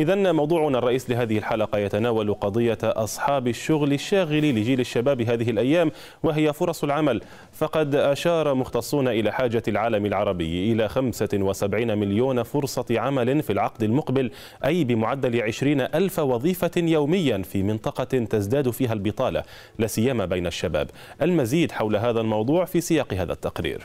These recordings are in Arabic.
إذا موضوعنا الرئيس لهذه الحلقة يتناول قضية أصحاب الشغل الشاغل لجيل الشباب هذه الأيام وهي فرص العمل فقد أشار مختصون إلى حاجة العالم العربي إلى 75 مليون فرصة عمل في العقد المقبل أي بمعدل 20 ألف وظيفة يوميا في منطقة تزداد فيها البطالة لسيما بين الشباب المزيد حول هذا الموضوع في سياق هذا التقرير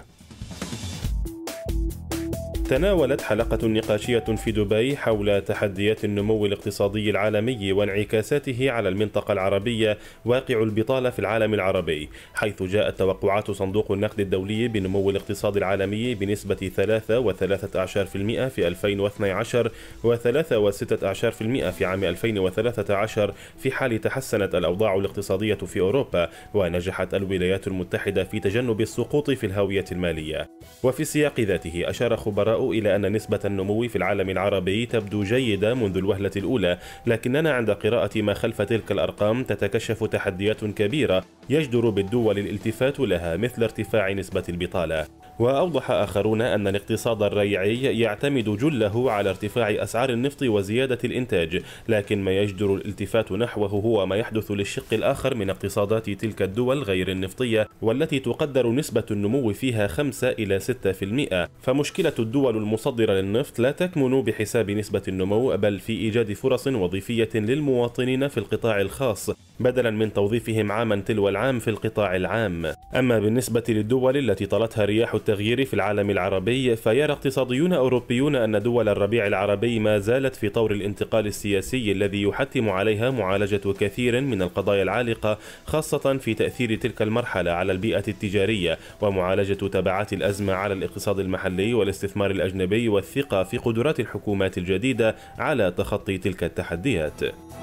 تناولت حلقة نقاشية في دبي حول تحديات النمو الاقتصادي العالمي وانعكاساته على المنطقة العربية واقع البطالة في العالم العربي حيث جاءت توقعات صندوق النقد الدولي بنمو الاقتصاد العالمي بنسبة 3.3% في 2012 و3.6% في عام 2013 في حال تحسنت الأوضاع الاقتصادية في أوروبا ونجحت الولايات المتحدة في تجنب السقوط في الهاوية المالية وفي السياق ذاته أشار خبراء إلى أن نسبة النمو في العالم العربي تبدو جيدة منذ الوهلة الأولى لكننا عند قراءة ما خلف تلك الأرقام تتكشف تحديات كبيرة يجدر بالدول الالتفات لها مثل ارتفاع نسبة البطالة وأوضح آخرون أن الاقتصاد الريعي يعتمد جله على ارتفاع أسعار النفط وزيادة الإنتاج لكن ما يجدر الالتفات نحوه هو ما يحدث للشق الآخر من اقتصادات تلك الدول غير النفطية والتي تقدر نسبة النمو فيها 5 إلى 6% فمشكلة الدول المصدرة للنفط لا تكمن بحساب نسبة النمو بل في إيجاد فرص وظيفية للمواطنين في القطاع الخاص بدلا من توظيفهم عاما تلو العام في القطاع العام أما بالنسبة للدول التي طالتها رياح التغيير في العالم العربي فيرى اقتصاديون أوروبيون أن دول الربيع العربي ما زالت في طور الانتقال السياسي الذي يحتم عليها معالجة كثير من القضايا العالقة خاصة في تأثير تلك المرحلة على البيئة التجارية ومعالجة تبعات الأزمة على الاقتصاد المحلي والاستثمار الأجنبي والثقة في قدرات الحكومات الجديدة على تخطي تلك التحديات